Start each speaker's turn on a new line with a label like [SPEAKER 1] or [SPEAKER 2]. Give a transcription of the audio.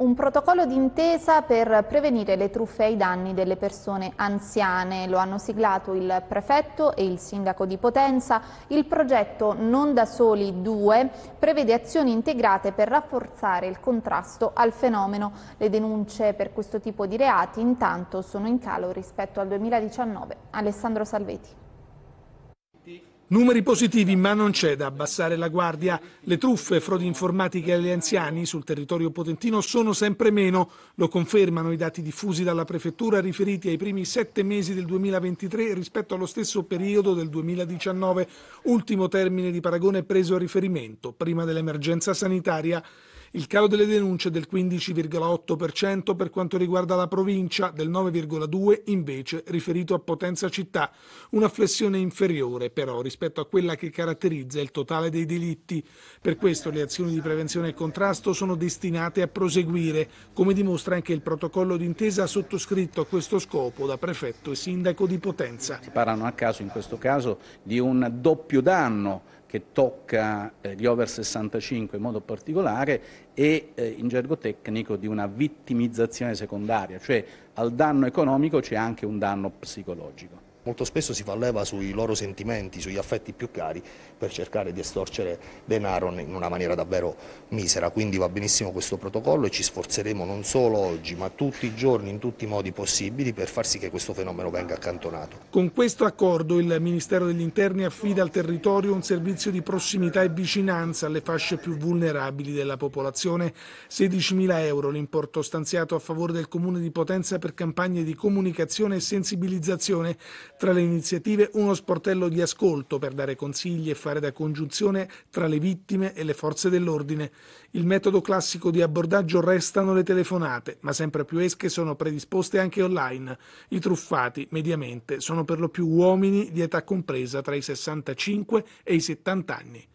[SPEAKER 1] Un protocollo d'intesa per prevenire le truffe ai danni delle persone anziane. Lo hanno siglato il prefetto e il sindaco di Potenza. Il progetto Non da soli 2 prevede azioni integrate per rafforzare il contrasto al fenomeno. Le denunce per questo tipo di reati intanto sono in calo rispetto al 2019. Alessandro Salveti.
[SPEAKER 2] Numeri positivi, ma non c'è da abbassare la guardia. Le truffe, e frodi informatiche agli anziani sul territorio potentino sono sempre meno. Lo confermano i dati diffusi dalla Prefettura riferiti ai primi sette mesi del 2023 rispetto allo stesso periodo del 2019, ultimo termine di paragone preso a riferimento prima dell'emergenza sanitaria il calo delle denunce del 15,8% per quanto riguarda la provincia, del 9,2% invece riferito a Potenza Città, una flessione inferiore però rispetto a quella che caratterizza il totale dei delitti. Per questo le azioni di prevenzione e contrasto sono destinate a proseguire, come dimostra anche il protocollo d'intesa sottoscritto a questo scopo da prefetto e sindaco di Potenza. Si
[SPEAKER 3] parlano a caso in questo caso di un doppio danno che tocca eh, gli over 65 in modo particolare e eh, in gergo tecnico di una vittimizzazione secondaria, cioè al danno economico c'è anche un danno
[SPEAKER 4] psicologico. Molto spesso si fa leva sui loro sentimenti, sugli affetti più cari per cercare di estorcere denaro in una maniera davvero misera, quindi va benissimo questo protocollo e ci sforzeremo non solo oggi ma tutti i giorni in tutti i modi possibili per far sì che questo fenomeno venga accantonato.
[SPEAKER 2] Con questo accordo il Ministero degli Interni affida al territorio un servizio di prossimità e vicinanza alle fasce più vulnerabili della popolazione, 16.000 euro l'importo stanziato a favore del Comune di Potenza per campagne di comunicazione e sensibilizzazione tra le iniziative uno sportello di ascolto per dare consigli e fare da congiunzione tra le vittime e le forze dell'ordine. Il metodo classico di abbordaggio restano le telefonate, ma sempre più esche sono predisposte anche online. I truffati, mediamente, sono per lo più uomini di età compresa tra i 65 e i 70 anni.